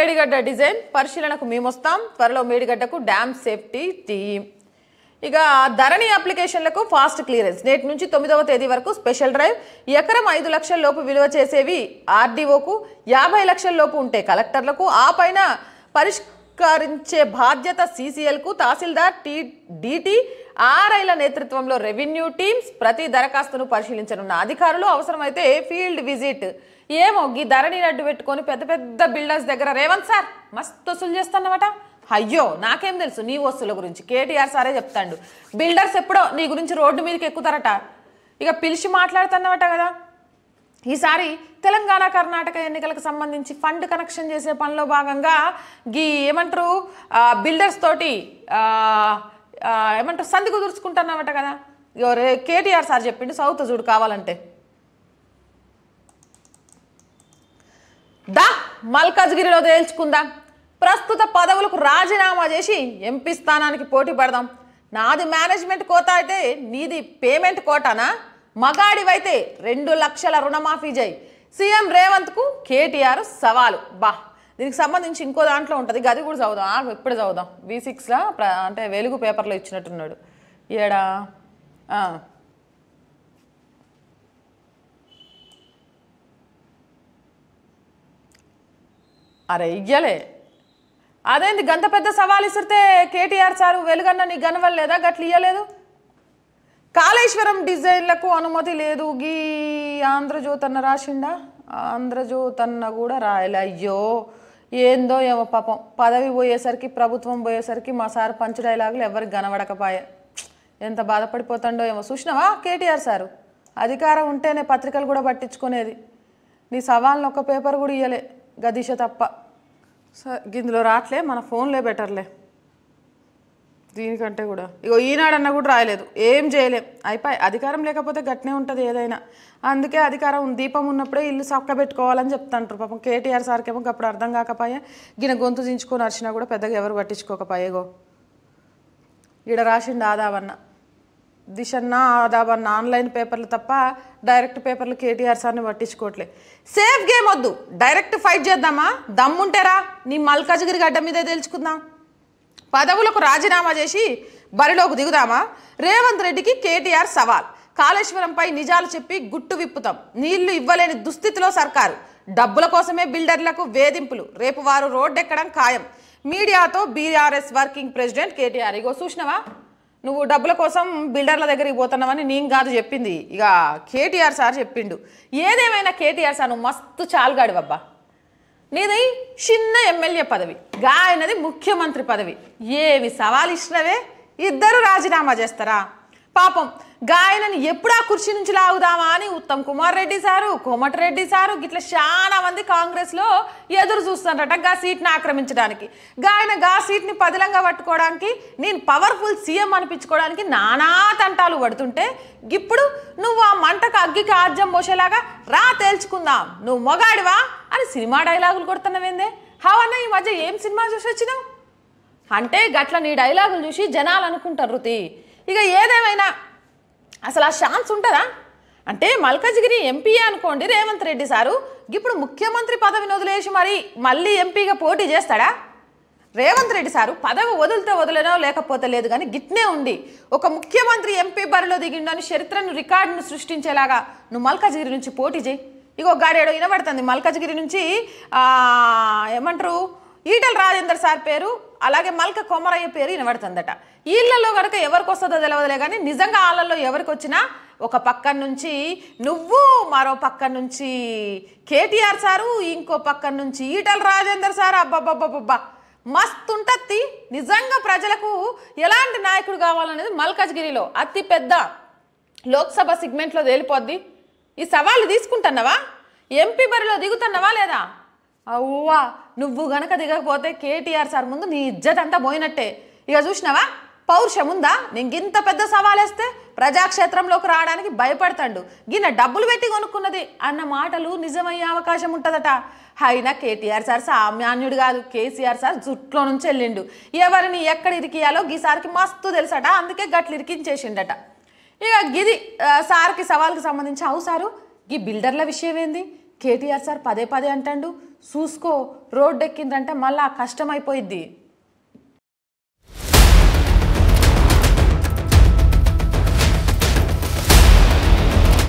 Medigadda design పరిశీలనకు మేమొస్తాం త్వరలో మేడిగడ్డకు dam safety team ఇక ధరణి అప్లికేషన్లకు ఫాస్ట్ క్లియరెన్స్ నేటి నుంచి తొమ్మిదవ తేదీ వరకు స్పెషల్ డ్రైవ్ ఎకరం ఐదు లక్షల లోపు విలువ చేసేవి ఆర్డీఓకు యాభై లక్షల లోపు ఉంటే కలెక్టర్లకు ఆ పైన పరిష్కరించే బాధ్యత సీసీఎల్కు తహసీల్దార్ టీ డీటీ ఆర్ఐల నేతృత్వంలో రెవెన్యూ టీమ్స్ ప్రతి దరఖాస్తును పరిశీలించనున్న అధికారులు అవసరమైతే ఫీల్డ్ విజిట్ ఏమో ఈ ధరని అడ్డు పెట్టుకొని పెద్ద పెద్ద బిల్డర్స్ దగ్గర రేవంత్ సార్ మస్తు వసూలు చేస్తానమాట అయ్యో నాకేం తెలుసు నీ వస్తువుల గురించి కేటీఆర్ సారే చెప్తాడు బిల్డర్స్ ఎప్పుడో నీ గురించి రోడ్డు మీదకి ఎక్కుతారట ఇక పిలిచి మాట్లాడుతున్నవట కదా ఈసారి తెలంగాణ కర్ణాటక ఎన్నికలకు సంబంధించి ఫండ్ కనెక్షన్ చేసే పనిలో భాగంగా గీ ఏమంటారు బిల్డర్స్ తోటి ఏమంటారు సంధి కుదుర్చుకుంటున్నామట కదా ఎవరు కేటీఆర్ సార్ చెప్పిండు సౌత్ చూడు కావాలంటే దా మల్కాజ్గిరిలో తేల్చుకుందాం ప్రస్తుత పదవులకు రాజీనామా చేసి ఎంపీ స్థానానికి పోటీ పడదాం నాది మేనేజ్మెంట్ కోట అయితే నీది పేమెంట్ కోటానా మగాడివైతే రెండు లక్షల రుణమాఫీ చేయి సీఎం రేవంత్కు కేటీఆర్ సవాలు బా దీనికి సంబంధించి ఇంకో దాంట్లో ఉంటుంది గది కూడా చదువుదాం ఇప్పుడు చదువుదాం వి సిక్స్లో అంటే వెలుగు పేపర్లో ఇచ్చినట్టున్నాడు ఏడా అరే ఇయ్యలే అదేంది గంత పెద్ద సవాల్ ఇస్తే కేటీఆర్ సారు వెలుగన్న నీ లేదా గట్లు ఇయ్యలేదు కాళేశ్వరం డిజైన్లకు అనుమతి లేదు గీ ఆంధ్రజ్యోతి అన్న రాసిండా ఆంధ్రజ్యోతి అన్న కూడా రాయలే అయ్యో ఏందో ఏమో పాపం పదవి పోయేసరికి ప్రభుత్వం పోయేసరికి మా సార్ పంచ్ డైలాగులు ఎవరికి కనబడకపాయే ఎంత బాధపడిపోతాడో ఏమో చూసినావా కేటీఆర్ సారు అధికారం ఉంటేనే పత్రికలు కూడా పట్టించుకునేది నీ సవాల్ని ఒక్క పేపర్ కూడా ఇయ్యలే గదిష తప్ప సో ఇందులో రాట్లే మన ఫోన్లే బెటర్లే దీనికంటే కూడా ఇగో ఈనాడన్నా కూడా రాయలేదు ఏం చేయలేం అయిపోయి అధికారం లేకపోతే గట్నే ఉంటుంది ఏదైనా అందుకే అధికారం దీపం ఉన్నప్పుడే ఇల్లు పెట్టుకోవాలని చెప్తాంటారు పాపం కేటీఆర్ సార్కి ఏమో అప్పుడు అర్థం కాకపోయా గిన గొంతు దించుకొని అరిచినా కూడా పెద్దగా ఎవరు పట్టించుకోకపోయేగో ఈడ రాసిండు ఆదావన్న దిశన్న ఆదావన్న ఆన్లైన్ పేపర్లు తప్ప డైరెక్ట్ పేపర్లు కేటీఆర్ సార్ని పట్టించుకోవట్లే సేఫ్ గేమ్ వద్దు డైరెక్ట్ ఫైట్ చేద్దామా దమ్ముంటేరా నీ మల్కాజగిరి గడ్డ మీద తెలుసుకుందాం పదవులకు రాజీనామా చేసి బరిలోకి దిగుదామా రేవంత్ రెడ్డికి కేటీఆర్ సవాల్ కాళేశ్వరంపై నిజాలు చెప్పి గుట్టు విప్పుతాం నీళ్లు ఇవ్వలేని దుస్థితిలో సర్కారు డబ్బుల కోసమే బిల్డర్లకు వేధింపులు రేపు వారు రోడ్డెక్కడం ఖాయం మీడియాతో BRS working president KTR ego చూసినవా నువ్వు డబ్బుల కోసం బిల్డర్ల దగ్గరికి పోతున్నావని నేను కాదు చెప్పింది ఇక కేటీఆర్ సార్ చెప్పిండు ఏదేమైనా కేటీఆర్ సార్ నువ్వు మస్తు బాబా నీది చిన్న ఎమ్మెల్యే పదవి గాయనది ముఖ్యమంత్రి పదవి ఏవి సవాలు ఇచ్చినవే ఇద్దరు రాజీనామా చేస్తారా పాపం గాయలను ఎప్పుడా కుర్చీ నుంచి లాగుదామా అని ఉత్తమ్ కుమార్ రెడ్డి సారు కోమటిరెడ్డి సారు గిట్ల చాలా మంది కాంగ్రెస్లో ఎదురు చూస్తున్నారట గా సీట్ని ఆక్రమించడానికి గాయన గా సీట్ని పదిలంగా పట్టుకోవడానికి నేను పవర్ఫుల్ సీఎం అనిపించుకోవడానికి నానా తంటాలు పడుతుంటే ఇప్పుడు నువ్వు ఆ మంటకు అగ్గికి ఆర్జం పోసేలాగా రా తేల్చుకుందాం నువ్వు మొగాడివా అని సినిమా డైలాగులు కొడుతున్నావేందే హావన్న ఈ మధ్య ఏం సినిమా చూసి వచ్చినావు అంటే గట్ల నీ డైలాగులు చూసి జనాలు అనుకుంటారు రుతి ఇక ఏదేమైనా అసలు ఆ ఛాన్స్ ఉంటుందా అంటే మల్కజ్గిరి ఎంపీ అనుకోండి రేవంత్ రెడ్డి సారు ఇప్పుడు ముఖ్యమంత్రి పదవిని వదిలేసి మరి మళ్ళీ ఎంపీగా పోటీ చేస్తాడా రేవంత్ రెడ్డి సారు పదవి వదిలితే వదలనో లేకపోతే లేదు కానీ గిట్నే ఉంది ఒక ముఖ్యమంత్రి ఎంపీ బరిలో దిగిండని చరిత్రను రికార్డును సృష్టించేలాగా నువ్వు మల్కజ్గిరి నుంచి పోటీ చేయి ఇగో గాడేడో వినబడుతుంది మల్కజ్గిరి నుంచి ఏమంటారు ఈటల రాజేందర్ సార్ పేరు అలాగే మల్క కొమరయ్య పేరు వినబడుతుందట వీళ్ళల్లో కనుక ఎవరికి వస్తుందో తెలియదులే కానీ నిజంగా వాళ్ళల్లో ఎవరికి వచ్చినా ఒక పక్క నుంచి నువ్వు మరో పక్క నుంచి కేటీఆర్ సారు ఇంకో పక్క నుంచి ఈటల రాజేందర్ సార్ అబ్బాబ్బాబ్బా మస్తు ఉంటుంది నిజంగా ప్రజలకు ఎలాంటి నాయకుడు కావాలనేది మల్కాజ్గిరిలో అతిపెద్ద లోక్సభ సిగ్మెంట్లో తేలిపోద్ది ఈ సవాళ్ళు తీసుకుంటున్నావా ఎంపీ బరిలో దిగుతున్నావా లేదా అవ్వా నువ్వు గనక దిగకపోతే కేటీఆర్ సార్ ముందు నీ ఇజ్జత్ అంతా పోయినట్టే ఇక చూసినావా పౌరుషం ఉందా నేను ఇంత పెద్ద సవాలేస్తే ప్రజాక్షేత్రంలోకి రావడానికి భయపడతాడు గిన్న డబ్బులు పెట్టి కొనుక్కున్నది అన్న మాటలు నిజమయ్యే అవకాశం ఉంటుందట అయినా కేటీఆర్ సార్ సామాన్యుడు కాదు కేసీఆర్ సార్ జుట్లో నుంచి వెళ్ళిండు ఎవరిని ఎక్కడ ఇరికియాలో గీసారికి మస్తు తెలుసట అందుకే గట్లు ఇరికించేసిండట ఇక గిది సార్కి సవాల్కి సంబంధించి అవు సారు ఈ బిల్డర్ల విషయం ఏంది కేటీఆర్ సార్ పదే పదే అంటాడు చూసుకో రోడ్డు ఎక్కిందంటే మళ్ళీ కష్టమైపోయిద్ది